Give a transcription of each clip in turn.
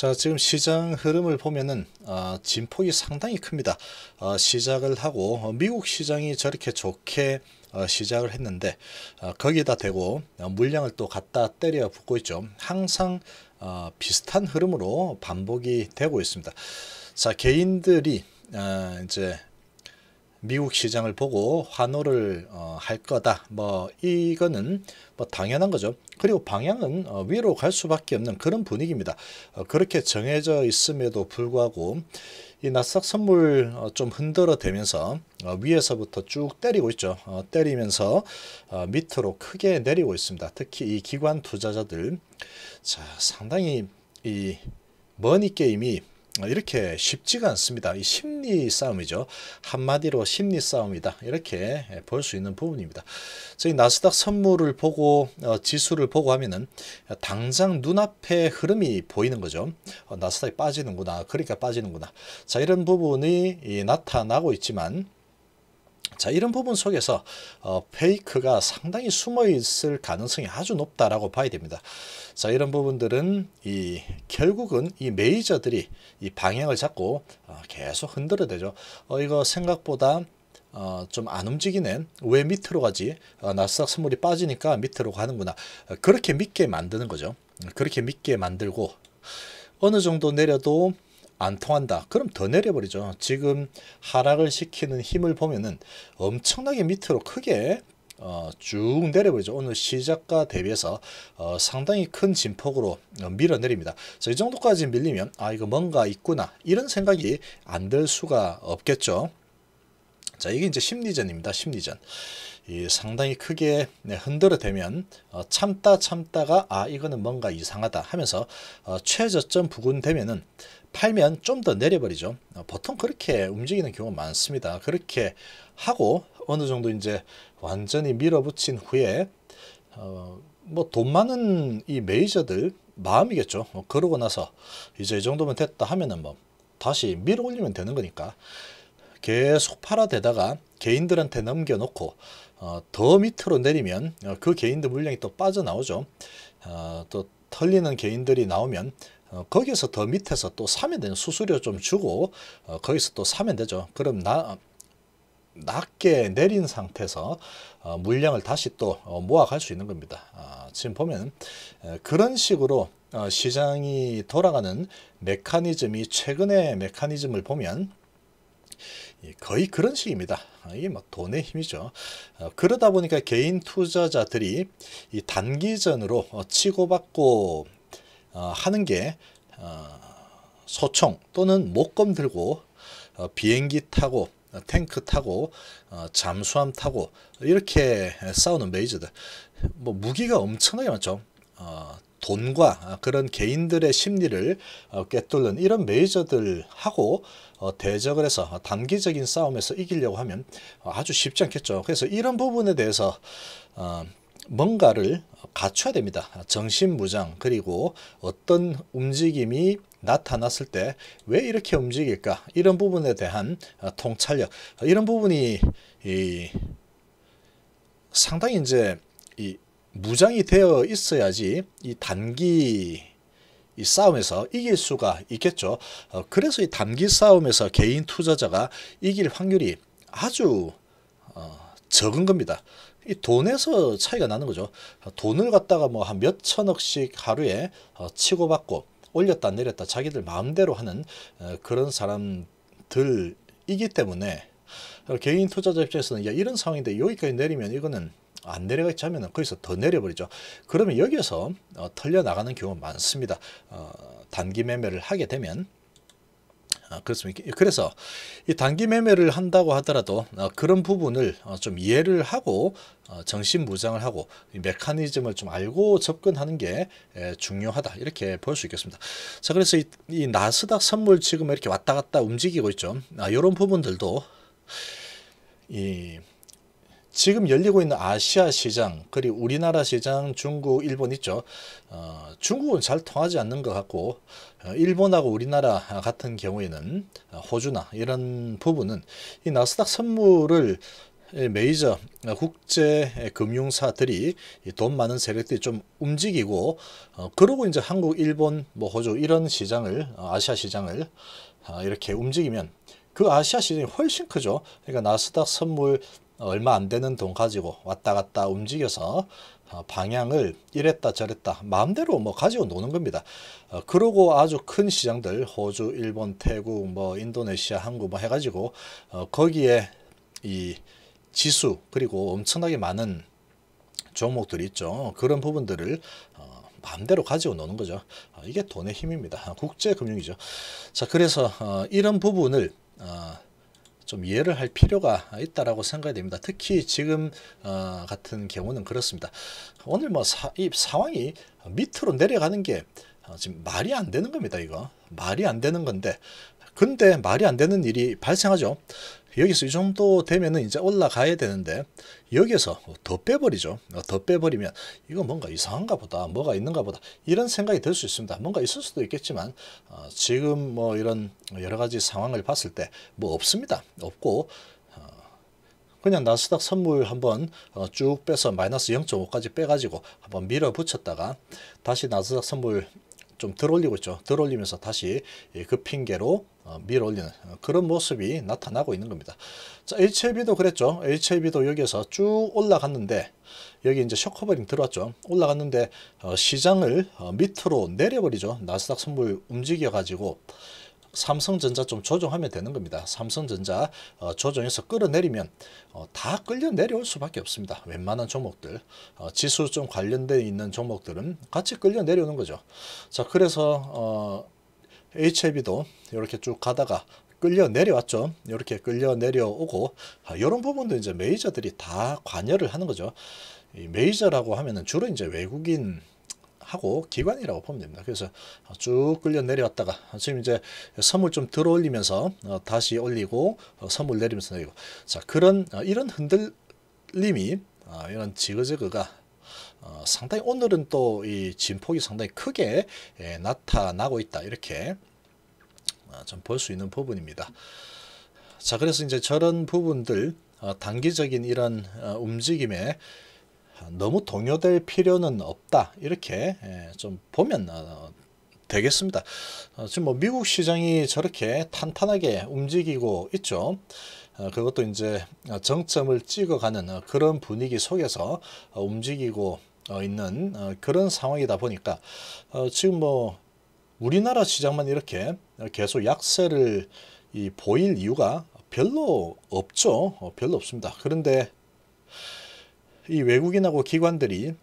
자 지금 시장 흐름을 보면은 아, 진폭이 상당히 큽니다. 아, 시작을 하고 어, 미국 시장이 저렇게 좋게 어, 시작을 했는데 어, 거기다 대고 어, 물량을 또 갖다 때려 붓고 있죠. 항상 비슷한 흐름으로 반복이 되고 있습니다. 자 개인들이 이제 미국 시장을 보고 환호를 어, 할 거다. 뭐 이거는 뭐 당연한 거죠. 그리고 방향은 어, 위로 갈 수밖에 없는 그런 분위기입니다. 어, 그렇게 정해져 있음에도 불구하고 이나스 선물 어, 좀 흔들어 대면서 어, 위에서부터 쭉 때리고 있죠. 어, 때리면서 밑으로 크게 내리고 있습니다. 특히 이 기관 투자자들 자 상당히 이 머니 게임이 아, 이렇게 쉽지가 않습니다. 이 심리 싸움이죠. 한마디로 심리 싸움이다. 이렇게 예, 볼수 있는 부분입니다. 저희 나스닥 선물을 보고 어, 지수를 보고 하면은 당장 눈앞에 흐름이 보이는 거죠. 어, 나스닥이 빠지는구나. 그러니까 빠지는구나. 자 이런 부분이 이, 나타나고 있지만 자 이런 부분 속에서 어, 페이크가 상당히 숨어 있을 가능성이 아주 높다라고 봐야 됩니다. 자 이런 부분들은 이 결국은 이 메이저들이 이 방향을 잡고 어, 계속 흔들어대죠. 어, 이거 생각보다 어, 좀 안 움직이는 왜 밑으로 가지 어, 나스닥 선물이 빠지니까 밑으로 가는구나 어, 그렇게 믿게 만드는 거죠 그렇게 믿게 만들고 어느 정도 내려도 안 통한다. 그럼 더 내려버리죠. 지금 하락을 시키는 힘을 보면은 엄청나게 밑으로 크게 어, 쭉 내려버리죠. 오늘 시작과 대비해서 어, 상당히 큰 진폭으로 어, 밀어내립니다. 이 정도까지 밀리면 아 이거 뭔가 있구나 이런 생각이 안 들 수가 없겠죠. 자 이게 이제 심리전입니다. 심리전. 이 상당히 크게 네, 흔들어 대면 어, 참다 참다가 아 이거는 뭔가 이상하다 하면서 어, 최저점 부근 되면은 팔면 좀 더 내려버리죠. 어, 보통 그렇게 움직이는 경우가 많습니다. 그렇게 하고 어느 정도 이제 완전히 밀어붙인 후에 어, 뭐돈 많은 이 메이저들 마음이겠죠. 뭐 그러고 나서 이제 이 정도면 됐다 하면은 뭐 다시 밀어 올리면 되는 거니까 계속 팔아대다가 개인들한테 넘겨놓고 어, 더 밑으로 내리면 어, 그 개인들 물량이 또 빠져나오죠. 어, 또 털리는 개인들이 나오면 어, 거기서 더 밑에서 또 사면 되는 수수료 좀 주고 어, 거기서 또 사면 되죠. 그럼 나 낮게 내린 상태에서 어, 물량을 다시 또 어, 모아갈 수 있는 겁니다. 아, 지금 보면 에, 그런 식으로 어, 시장이 돌아가는 메커니즘이 최근의 메커니즘을 보면 거의 그런 식입니다. 아, 이게 막 뭐 돈의 힘이죠. 어, 그러다 보니까 개인 투자자들이 이 단기전으로 어, 치고받고 어, 하는 게 어, 소총 또는 목검 들고 어, 비행기 타고 어, 탱크 타고 어, 잠수함 타고 이렇게 싸우는 메이저들 뭐 무기가 엄청나게 많죠. 어, 돈과 그런 개인들의 심리를 어, 꿰뚫는 이런 메이저들하고 어, 대적을 해서 단기적인 싸움에서 이기려고 하면 아주 쉽지 않겠죠. 그래서 이런 부분에 대해서 뭔가를 갖춰야 됩니다. 정신무장 그리고 어떤 움직임이 나타났을 때 왜 이렇게 움직일까 이런 부분에 대한 통찰력 이런 부분이 상당히 이제 무장이 되어 있어야지 이 단기 이 싸움에서 이길 수가 있겠죠. 어, 그래서 이 단기 싸움에서 개인 투자자가 이길 확률이 아주 어, 적은 겁니다. 이 돈에서 차이가 나는 거죠. 돈을 갖다가 뭐 한 몇 천억씩 하루에 어, 치고받고 올렸다 내렸다 자기들 마음대로 하는 어, 그런 사람들이기 때문에 개인 투자자 입장에서는 야 이런 상황인데 여기까지 내리면 이거는 안내려가있자면 거기서 더 내려버리죠. 그러면 여기에서 어, 털려나가는 경우가 많습니다. 단기 매매를 하게 되면 아, 그렇습니다. 그래서 이 단기 매매를 한다고 하더라도 어, 그런 부분을 어, 좀 이해를 하고 어, 정신 무장을 하고 메커니즘을 좀 알고 접근하는 게 중요하다 이렇게 볼 수 있겠습니다. 자 그래서 이, 이, 나스닥 선물 지금 이렇게 왔다 갔다 움직이고 있죠. 이런 아, 부분들도 이 지금 열리고 있는 아시아 시장 그리고 우리나라 시장 중국 일본 있죠 어, 중국은 잘 통하지 않는 것 같고 어, 일본하고 우리나라 같은 경우에는 어, 호주나 이런 부분은 이 나스닥 선물을 예, 메이저 국제 금융사들이 돈 많은 세력들이 좀 움직이고 어, 그러고 이제 한국 일본 뭐 호주 이런 시장을 어, 아시아 시장을 어, 이렇게 움직이면 그 아시아 시장이 훨씬 크죠 그러니까 나스닥 선물 얼마 안 되는 돈 가지고 왔다 갔다 움직여서 어, 방향을 이랬다 저랬다 마음대로 뭐 가지고 노는 겁니다. 어, 그러고 아주 큰 시장들 호주, 일본, 태국, 뭐 인도네시아, 한국 뭐 해가지고 어, 거기에 이 지수 그리고 엄청나게 많은 종목들이 있죠. 그런 부분들을 마음대로 가지고 노는 거죠. 이게 돈의 힘입니다. 국제금융이죠. 자 그래서 이런 부분을 좀 이해를 할 필요가 있다라고 생각이 됩니다. 특히 지금 어, 같은 경우는 그렇습니다. 오늘 뭐이 상황이 밑으로 내려가는 게 어, 지금 말이 안 되는 겁니다. 이거 말이 안 되는 건데 근데 말이 안 되는 일이 발생하죠. 여기서 이 정도 되면은 이제 올라가야 되는데 여기에서 더 빼버리죠. 어, 더 빼버리면 이거 뭔가 이상한가 보다, 뭐가 있는가 보다 이런 생각이 들 수 있습니다. 뭔가 있을 수도 있겠지만 어, 지금 뭐 이런 여러 가지 상황을 봤을 때 뭐 없습니다. 없고 어, 그냥 나스닥 선물 한번 어, 쭉 빼서 마이너스 0.5까지 빼가지고 한번 밀어붙였다가 다시 나스닥 선물 좀들어 올리고 있죠. 들어 올리면서 다시 그 핑계로 어, 밀어올리는 그런 모습이 나타나고 있는 겁니다. 자, HLB도 그랬죠. HLB도 여기에서 쭉 올라갔는데 여기 이제 쇼커버링 들어왔죠. 올라갔는데 어, 시장을 어, 밑으로 내려버리죠. 나스닥 선물 움직여 가지고 삼성전자 좀 조정하면 되는 겁니다. 삼성전자 조정해서 끌어내리면 다 끌려 내려올 수밖에 없습니다. 웬만한 종목들 지수 좀 관련되어 있는 종목들은 같이 끌려 내려오는 거죠. 자 그래서 어, h i v 도 이렇게 쭉 가다가 끌려 내려왔죠. 이렇게 끌려 내려오고 이런 아, 부분도 이제 메이저들이 다 관여를 하는 거죠. 이 메이저라고 하면은 주로 이제 외국인 하고 기관이라고 보면 됩니다. 그래서 쭉 끌려 내려왔다가 지금 이제 선물 좀 들어올리면서 어, 다시 올리고 어, 선물 내리면서 내리고 자 그런 어, 이런 흔들림이 아, 이런 지그재그가 어, 상당히 오늘은 또 이 진폭이 상당히 크게 예, 나타나고 있다 이렇게 어, 좀볼 수 있는 부분입니다. 자 그래서 이제 저런 부분들 어, 단기적인 이런 움직임에 너무 동요될 필요는 없다 이렇게 예, 좀 보면 되겠습니다. 지금 뭐 미국 시장이 저렇게 탄탄하게 움직이고 있죠. 그것도 이제 정점을 찍어가는 그런 분위기 속에서 움직이고 어, 있는 어, 그런 상황이다 보니까 어, 지금 뭐 우리나라 시장만 이렇게 계속 약세를 보일 이유가 별로 없죠. 별로 없습니다. 그런데 이 외국인하고 기관들이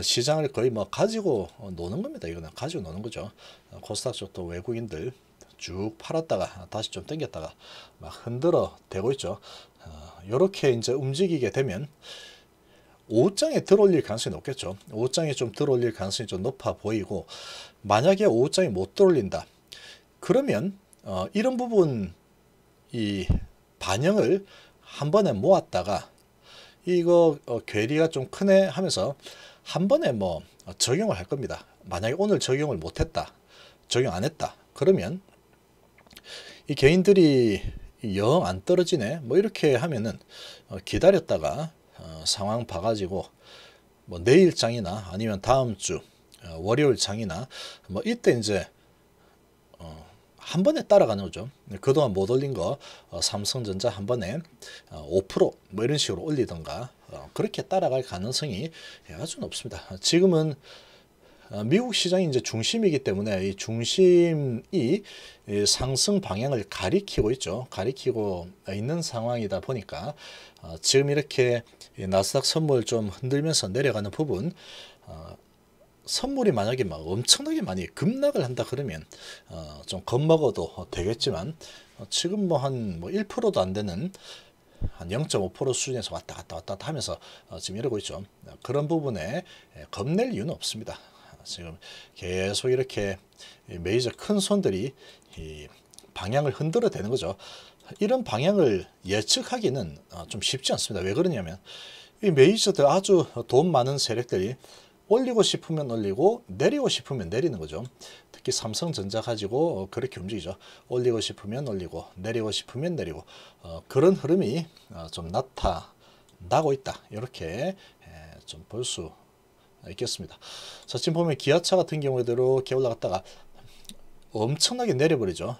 시장을 거의 뭐 가지고 노는 겁니다. 이거는 가지고 노는 거죠. 코스닥 쪽도 외국인들 쭉 팔았다가 다시 좀 당겼다가 막 흔들어 대고 있죠. 이렇게 이제 움직이게 되면 5장에 들어올릴 가능성이 높겠죠. 5장에 좀 들어올릴 가능성이 좀 높아 보이고 만약에 5장이 못 들어올린다. 그러면 어, 이런 부분 이 반영을 한 번에 모았다가 이거 어, 괴리가 좀 크네 하면서 한 번에 뭐 어, 적용을 할 겁니다. 만약에 오늘 적용을 못했다, 적용 안 했다, 그러면 이 개인들이 영 안 떨어지네 뭐 이렇게 하면은 어, 기다렸다가 어, 상황 봐가지고 뭐 내일 장이나 아니면 다음 주 어, 월요일 장이나 뭐 이때 이제 어, 한 번에 따라가는 거죠. 그동안 못 올린 거 어, 삼성전자 한 번에 어, 5%뭐 이런 식으로 올리던가 어, 그렇게 따라갈 가능성이 아주 높습니다. 지금은 어, 미국 시장이 이제 중심이기 때문에 이 중심이 이 상승 방향을 가리키고 있죠. 가리키고 있는 상황이다 보니까 어, 지금 이렇게 이 나스닥 선물 좀 흔들면서 내려가는 부분 어, 선물이 만약에 막 엄청나게 많이 급락을 한다 그러면 어, 좀 겁먹어도 되겠지만 어, 지금 뭐한뭐 1%도 뭐 안 되는 한 0.5% 수준에서 왔다 갔다 왔다 갔다 하면서 어, 지금 이러고 있죠. 그런 부분에 겁낼 이유는 없습니다. 지금 계속 이렇게 메이저 큰 손들이 이 방향을 흔들어 대는 거죠. 이런 방향을 예측하기는 어, 좀 쉽지 않습니다. 왜 그러냐면 이 메이저들 아주 돈 많은 세력들이 올리고 싶으면 올리고 내리고 싶으면 내리는 거죠. 특히 삼성전자 가지고 어, 그렇게 움직이죠. 올리고 싶으면 올리고 내리고 싶으면 내리고 어, 그런 흐름이 어, 좀 나타나고 있다. 이렇게 좀볼수 있겠습니다. 자, 지금 보면 기아차 같은 경우에도 이렇게 올라갔다가 엄청나게 내려버리죠.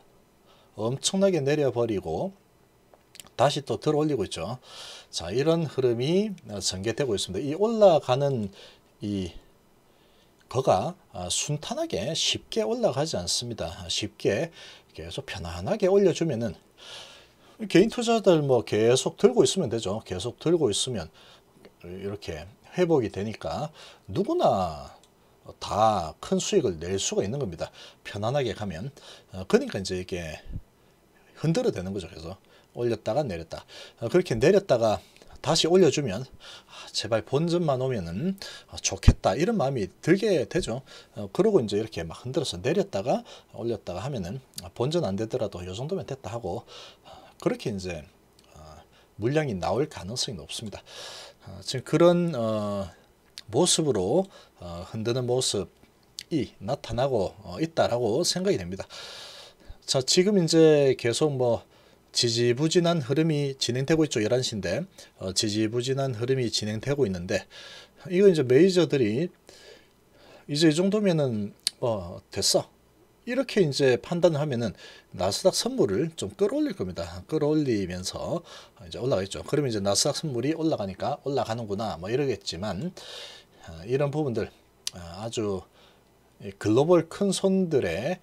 엄청나게 내려버리고 다시 또 들어올리고 있죠. 자, 이런 흐름이 전개되고 있습니다. 이 올라가는 이 거가 아, 순탄하게 쉽게 올라가지 않습니다. 쉽게 계속 편안하게 올려주면은 개인 투자자들 뭐 계속 들고 있으면 되죠. 계속 들고 있으면 이렇게 회복이 되니까 누구나 다 큰 수익을 낼 수가 있는 겁니다. 편안하게 가면. 어, 그러니까 이제 이게 흔들어 되는 거죠. 그래서 올렸다가 내렸다. 어, 그렇게 내렸다가 다시 올려주면 아, 제발 본전만 오면은 어, 좋겠다 이런 마음이 들게 되죠. 그러고 이제 이렇게 막 흔들어서 내렸다가 올렸다가 하면은 아, 본전 안 되더라도 요 정도면 됐다 하고 그렇게 이제 물량이 나올 가능성이 높습니다. 아, 지금 그런 어, 모습으로 어, 흔드는 모습이 나타나고 어, 있다라고 생각이 됩니다. 자 지금 이제 계속 뭐 지지부진한 흐름이 진행되고 있죠. 11시인데 어, 지지부진한 흐름이 진행되고 있는데 이거 이제 메이저들이 이제 이 정도면은 어, 됐어. 이렇게 이제 판단을 하면은 나스닥 선물을 좀 끌어올릴 겁니다. 끌어올리면서 이제 올라가겠죠. 그러면 이제 나스닥 선물이 올라가니까 올라가는구나 뭐 이러겠지만 아, 이런 부분들 아, 아주 글로벌 큰 손들의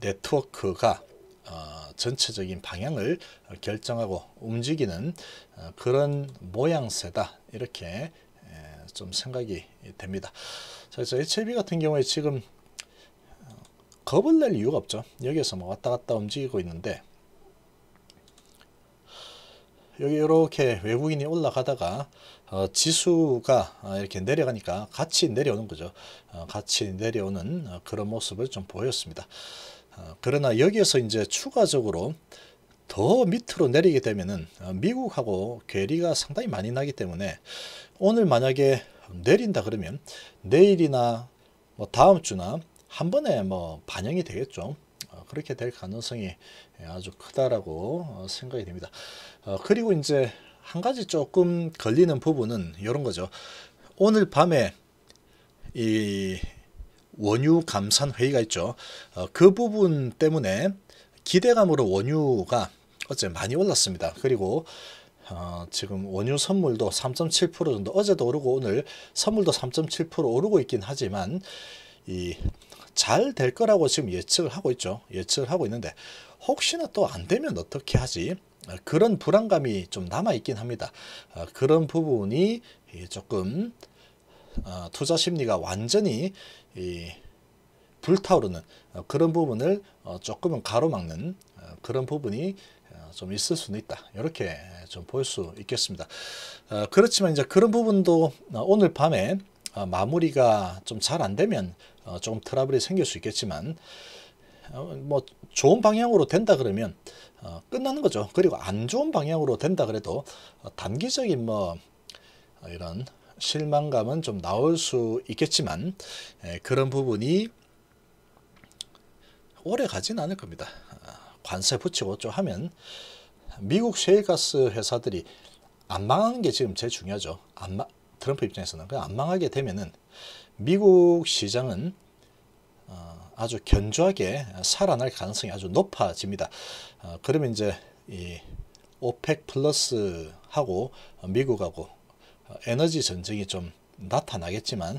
네트워크가 어, 전체적인 방향을 결정하고 움직이는 어, 그런 모양새다 이렇게 좀 생각이 됩니다. 그래서 HLB 같은 경우에 지금 어, 겁을 낼 이유가 없죠. 여기에서 뭐 왔다 갔다 움직이고 있는데 여기 이렇게 외국인이 올라가다가 어, 지수가 어, 이렇게 내려가니까 같이 내려오는 거죠. 어, 같이 내려오는 어, 그런 모습을 좀 보였습니다. 어, 그러나 여기에서 이제 추가적으로 더 밑으로 내리게 되면은 어, 미국하고 괴리가 상당히 많이 나기 때문에 오늘 만약에 내린다 그러면 내일이나 뭐 다음 주나 한 번에 뭐 반영이 되겠죠. 어, 그렇게 될 가능성이 예, 아주 크다라고 어, 생각이 됩니다. 그리고 이제 한 가지 조금 걸리는 부분은 이런 거죠. 오늘 밤에 이 원유 감산 회의가 있죠. 그 부분 때문에 기대감으로 원유가 어제 많이 올랐습니다. 그리고 어, 지금 원유 선물도 3.7% 정도 어제도 오르고 오늘 선물도 3.7% 오르고 있긴 하지만 이 잘 될 거라고 지금 예측을 하고 있죠. 예측을 하고 있는데 혹시나 또 안 되면 어떻게 하지? 어, 그런 불안감이 좀 남아 있긴 합니다. 어, 그런 부분이 조금 어, 투자 심리가 완전히 불타오르는 그런 부분을 조금은 가로막는 그런 부분이 좀 있을 수는 있다. 이렇게 좀 볼 수 있겠습니다. 어, 그렇지만 이제 그런 부분도 어, 오늘 밤에 어, 마무리가 좀 잘 안 되면 조금 트러블이 생길 수 있겠지만 뭐 좋은 방향으로 된다 그러면 끝나는 거죠. 그리고 안 좋은 방향으로 된다 그래도 단기적인 뭐 이런 실망감은 좀 나올 수 있겠지만 그런 부분이 오래 가진 않을 겁니다. 관세 붙이고 좀 하면 미국 셰일가스 회사들이 안 망하는 게 지금 제일 중요하죠. 안 마, 트럼프 입장에서는 그냥 안 망하게 되면은 미국 시장은 어, 아주 견조하게 살아날 가능성이 아주 높아집니다. 어, 그러면 이제 이 오펙 플러스하고 미국하고 어, 에너지 전쟁이 좀 나타나겠지만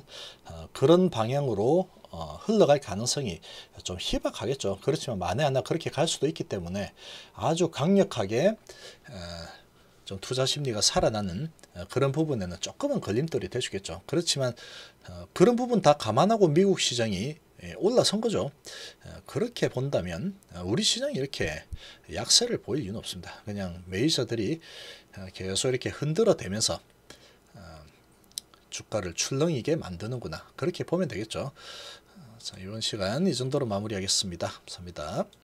어, 그런 방향으로 어, 흘러갈 가능성이 좀 희박하겠죠. 그렇지만 만에 하나 그렇게 갈 수도 있기 때문에 아주 강력하게 어, 좀 투자 심리가 살아나는 어, 그런 부분에는 조금은 걸림돌이 되시겠죠. 그렇지만 어, 그런 부분 다 감안하고 미국 시장이 예, 올라선 거죠. 어, 그렇게 본다면 우리 시장이 이렇게 약세를 보일 이유는 없습니다. 그냥 매일저들이 계속 이렇게 흔들어 대면서 주가를 출렁이게 만드는구나. 그렇게 보면 되겠죠. 자, 이번 시간 이 정도로 마무리하겠습니다. 감사합니다.